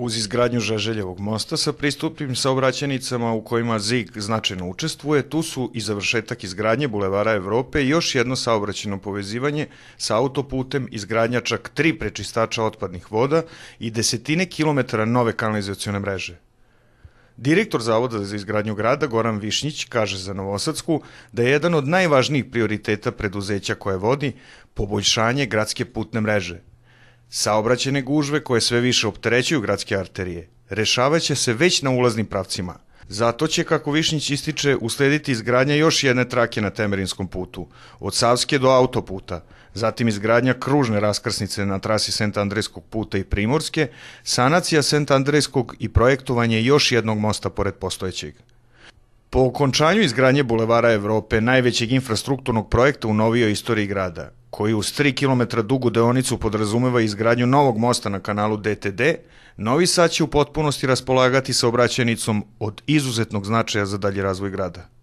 Uz izgradnju Žeželjevog mosta sa pristupnim saobraćenicama u kojima ZIG značajno učestvuje, tu su i završetak izgradnje Bulevara Evrope i još jedno saobraćeno povezivanje sa autoputem, izgradnja čak tri prečistača otpadnih voda i desetine kilometara nove kanalizacione mreže. Direktor Zavoda za izgradnju grada Goran Višnjić kaže za Novosadsku da je jedan od najvažnijih prioriteta preduzeća koje vodi poboljšanje gradske putne mreže – Saobraćene gužve koje sve više opterećuju gradske arterije rešavaće se već na ulaznim pravcima. Zato će, kako Višnjić ističe, uslediti izgradnja još jedne trake na Temerinskom putu, od Savske do autoputa, zatim izgradnja kružne raskrsnice na trasi Sent Andrejskog puta i Primorske, sanacija Sent Andrejskog i projektovanje još jednog mosta pored postojećeg. Po okončanju izgradnje Bulevara Evrope, najvećeg infrastrukturnog projekta u novijoj istoriji grada, koji uz 3 km dugu deonicu podrazumeva izgradnju novog mosta na kanalu DTD, Novi Sad će u potpunosti raspolagati sa obraćenicom od izuzetnog značaja za dalji razvoj grada.